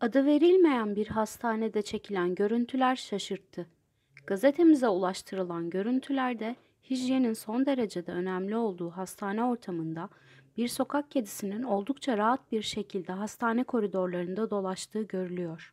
Adı verilmeyen bir hastanede çekilen görüntüler şaşırttı. Gazetemize ulaştırılan görüntülerde hijyenin son derecede önemli olduğu hastane ortamında bir sokak kedisinin oldukça rahat bir şekilde hastane koridorlarında dolaştığı görülüyor.